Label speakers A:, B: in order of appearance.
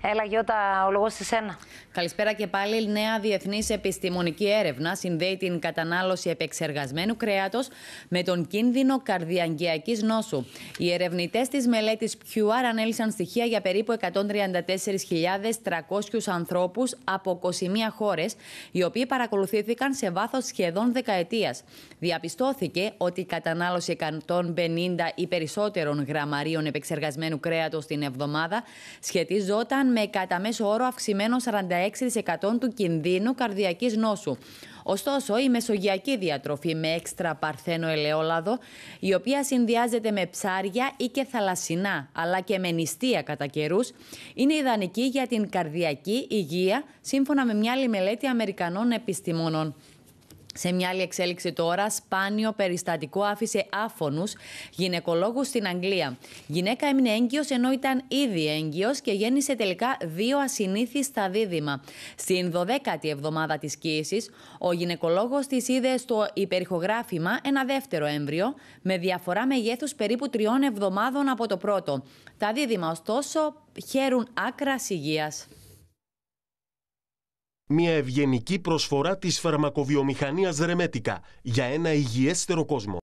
A: Έλα Γιώτα, ο λόγος σε σένα. Καλησπέρα και πάλι. Η νέα διεθνής επιστημονική έρευνα συνδέει την κατανάλωση επεξεργασμένου κρέατος με τον κίνδυνο καρδιαγκιακής νόσου. Οι ερευνητές της μελέτης QR ανέλησαν στοιχεία για περίπου 134.300 ανθρώπους από 21 χώρες, οι οποίοι παρακολουθήθηκαν σε βάθος σχεδόν δεκαετίας. Διαπιστώθηκε ότι η κατανάλωση 150 ή περισσότερων γραμμαρίων επεξεργασμένου κρέατος την εβδομάδα σχετίζονταν με κατά μέσο όρο αυξημένο 46% του κινδύνου καρδιακής νόσου. Ωστόσο, η μεσογειακή διατροφή με έξτρα παρθένο ελαιόλαδο, η οποία συνδυάζεται με ψάρια ή και θαλασσινά, αλλά και με νηστεία κατά καιρούς, είναι ιδανική για την καρδιακή υγεία, σύμφωνα με μια άλλη μελέτη Αμερικανών επιστημόνων. Σε μια άλλη εξέλιξη τώρα, σπάνιο περιστατικό άφησε άφωνους γυναικολόγους στην Αγγλία. Γυναίκα έμεινε έγκυος ενώ ήταν ήδη έγκυος και γέννησε τελικά δύο ασυνήθιστα στα δίδυμα. Στην 12η εβδομάδα της κοίησης, ο γυναικολόγος της είδε στο υπερηχογράφημα ένα δεύτερο έμβριο με διαφορά μεγέθους περίπου τριών εβδομάδων από το πρώτο. Τα δίδυμα ωστόσο χαίρουν άκρας υγείας
B: μια ευγενική προσφορά της φαρμακοβιομηχανίας Ρεμέτικα για ένα υγιέστερο κόσμο.